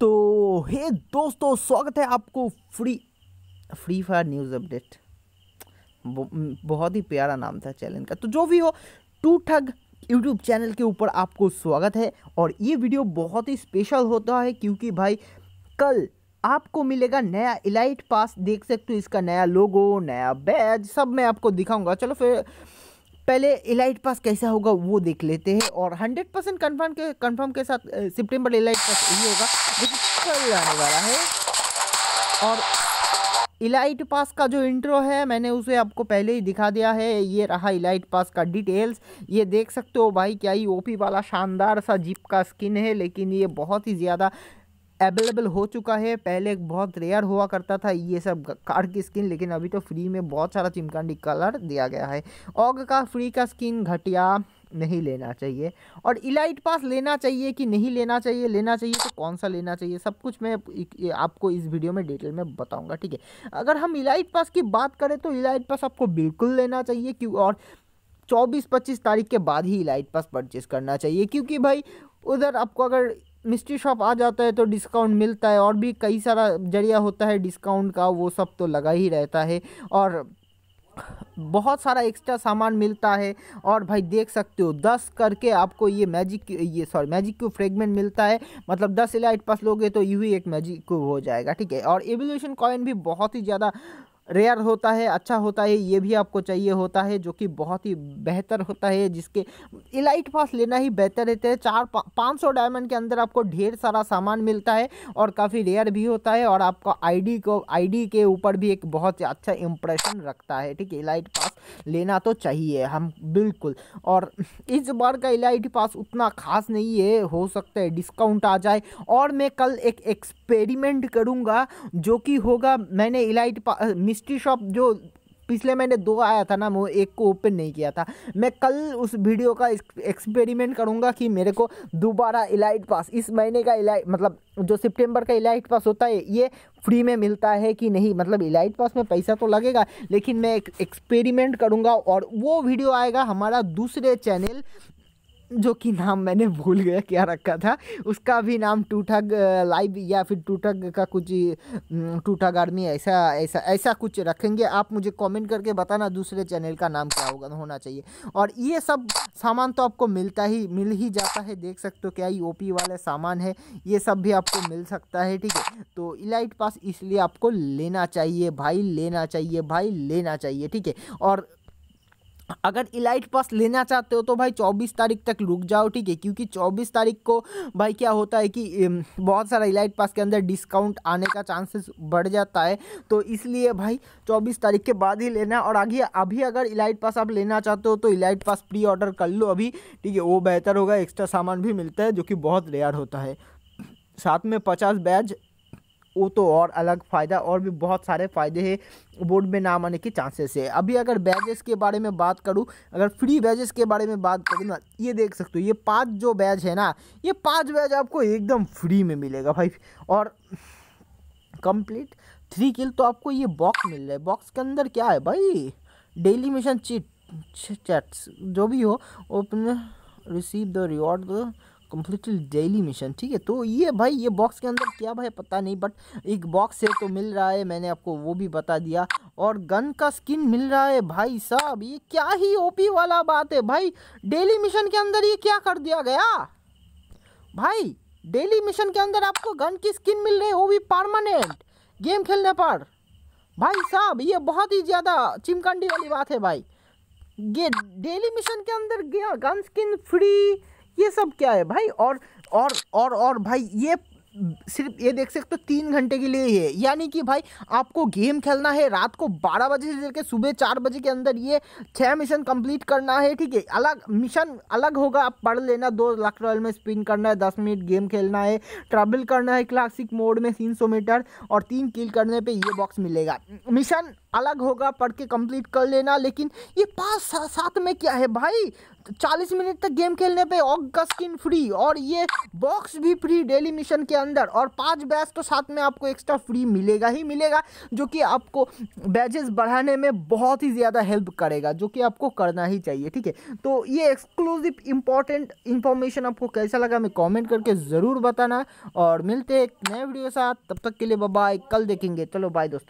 तो हे दोस्तों स्वागत है आपको free Free Fire news update बहुत ही प्यारा नाम था चैनल का तो जो भी हो टू ठग यूट्यूब चैनल के ऊपर आपको स्वागत है और ये वीडियो बहुत ही स्पेशल होता है क्योंकि भाई कल आपको मिलेगा नया इलाइट पास देख सकते हो इसका नया लोगो नया बैज सब मैं आपको दिखाऊंगा चलो फिर पहले एलाइट पास कैसा होगा वो देख लेते हैं और हंड्रेड परसेंट कन्फर्म के कन्फर्म के साथ सितंबर एलाइट पास यही होगा जो कि कल आने वाला है और इलाइट पास का जो इंट्रो है मैंने उसे आपको पहले ही दिखा दिया है ये रहा इलाइट पास का डिटेल्स ये देख सकते हो भाई क्या ही ओपी वाला शानदार सा जीप का स्किन है लेकिन ये बहुत ही ज़्यादा अवेलेबल हो चुका है पहले बहुत रेयर हुआ करता था ये सब कार्ड की स्किन लेकिन अभी तो फ्री में बहुत सारा चिमकांडी कलर दिया गया है ऑग का फ्री का स्किन घटिया नहीं लेना चाहिए और इलाइट पास लेना चाहिए कि नहीं लेना चाहिए लेना चाहिए तो कौन सा लेना चाहिए सब कुछ मैं आपको इस वीडियो में डिटेल में बताऊंगा ठीक है अगर हम इलाइट पास की बात करें तो इलाइट पास आपको बिल्कुल लेना चाहिए क्यों और 24-25 तारीख के बाद ही इलाइट पास परचेज़ करना चाहिए क्योंकि भाई उधर आपको अगर मिस्ट्री शॉप आ जाता है तो डिस्काउंट मिलता है और भी कई सारा जरिया होता है डिस्काउंट का वो सब तो लगा ही रहता है और बहुत सारा एक्स्ट्रा सामान मिलता है और भाई देख सकते हो दस करके आपको ये मैजिक ये सॉरी मैजिक क्यू फ्रेगमेंट मिलता है मतलब दस इलाइट पास लोगे तो यू ही एक मैजिक क्यूब हो जाएगा ठीक है और एवोल्यूशन कॉइन भी बहुत ही ज़्यादा रेयर होता है अच्छा होता है ये भी आपको चाहिए होता है जो कि बहुत ही बेहतर होता है जिसके इलाइट पास लेना ही बेहतर रहता है चार पाँच सौ डायमंड के अंदर आपको ढेर सारा सामान मिलता है और काफ़ी रेयर भी होता है और आपका आईडी को आईडी के ऊपर भी एक बहुत अच्छा इंप्रेशन रखता है ठीक है इलाइट पास लेना तो चाहिए हम बिल्कुल और इस बार का एल पास उतना ख़ास नहीं है हो सकता है डिस्काउंट आ जाए और मैं कल एक एक्सपेरिमेंट करूँगा जो कि होगा मैंने एल मिस्ट्री शॉप जो पिछले महीने दो आया था ना वो एक को ओपन नहीं किया था मैं कल उस वीडियो का एक्सपेरिमेंट करूँगा कि मेरे को दोबारा इलाइट पास इस महीने का इलाइट मतलब जो सितंबर का इलाइट पास होता है ये फ्री में मिलता है कि नहीं मतलब इलाइट पास में पैसा तो लगेगा लेकिन मैं एक एक्सपेरिमेंट करूँगा और वो वीडियो आएगा हमारा दूसरे चैनल जो कि नाम मैंने भूल गया क्या रखा था उसका भी नाम टूठग लाइव या फिर टूठग का कुछ टूठग आर्मी ऐसा ऐसा ऐसा कुछ रखेंगे आप मुझे कमेंट करके बताना दूसरे चैनल का नाम क्या होगा होना चाहिए और ये सब सामान तो आपको मिलता ही मिल ही जाता है देख सकते हो क्या ये ओपी वाला सामान है ये सब भी आपको मिल सकता है ठीक है तो इलाइट पास इसलिए आपको लेना चाहिए भाई लेना चाहिए भाई लेना चाहिए ठीक है और अगर इलाइट पास लेना चाहते हो तो भाई 24 तारीख तक रुक जाओ ठीक है क्योंकि 24 तारीख को भाई क्या होता है कि बहुत सारा इलाइट पास के अंदर डिस्काउंट आने का चांसेस बढ़ जाता है तो इसलिए भाई 24 तारीख के बाद ही लेना और आगे अभी अगर इलाइट पास आप लेना चाहते हो तो इलाइट पास प्री ऑर्डर कर लो अभी ठीक है वो बेहतर होगा एक्स्ट्रा सामान भी मिलता है जो कि बहुत रेयर होता है साथ में पचास बैज वो तो और अलग फ़ायदा और भी बहुत सारे फ़ायदे हैं बोर्ड में नाम आने के चांसेस है अभी अगर बैजेस के बारे में बात करूँ अगर फ्री बैजेस के बारे में बात करूँ ना ये देख सकते हो ये पाँच जो बैज है ना ये पाँच बैज आपको एकदम फ्री में मिलेगा भाई और कंप्लीट थ्री किल तो आपको ये बॉक्स मिल रहा है बॉक्स के अंदर क्या है भाई डेली मिशन चीट चैट्स जो भी हो open receive the reward completely daily mission ठीक है तो ये भाई ये बॉक्स के अंदर क्या भाई पता नहीं बट एक बॉक्स है तो मिल रहा है मैंने आपको वो भी बता दिया और गन का स्किन मिल रहा है भाई साहब ये क्या ही ओपी वाला बात है भाई डेली मिशन के अंदर ये क्या कर दिया गया भाई डेली मिशन के अंदर आपको गन की स्किन मिल रही है वो भी परमानेंट गेम खेलने पर भाई साहब ये बहुत ही ज़्यादा चिमकंडी वाली बात है भाई ये डेली मिशन के अंदर गन स्किन फ्री ये सब क्या है भाई और और और और भाई ये सिर्फ ये देख सकते हो तो तीन घंटे के लिए ही है यानी कि भाई आपको गेम खेलना है रात को बारह बजे से लेकर सुबह चार बजे के अंदर ये छः मिशन कंप्लीट करना है ठीक है अलग मिशन अलग होगा आप पढ़ लेना दो लाख रॉयल में स्पिन करना है दस मिनट गेम खेलना है ट्रैवल करना है क्लासिक मोड में तीन सौ मीटर और तीन किल करने पर ये बॉक्स मिलेगा मिशन अलग होगा पढ़ के कंप्लीट कर लेना लेकिन ये पास सा, साथ में क्या है भाई चालीस मिनट तक गेम खेलने पे ऑग का स्किन फ्री और ये बॉक्स भी फ्री डेली मिशन के अंदर और पांच बैच तो साथ में आपको एक्स्ट्रा फ्री मिलेगा ही मिलेगा जो कि आपको बैजेस बढ़ाने में बहुत ही ज़्यादा हेल्प करेगा जो कि आपको करना ही चाहिए ठीक है तो ये एक्सक्लूसिव इंपॉर्टेंट इन्फॉर्मेशन आपको कैसा लगा हमें कॉमेंट करके ज़रूर बताना और मिलते हैं एक नए वीडियो के साथ तब तक के लिए बबाई कल देखेंगे चलो बाय दोस्तों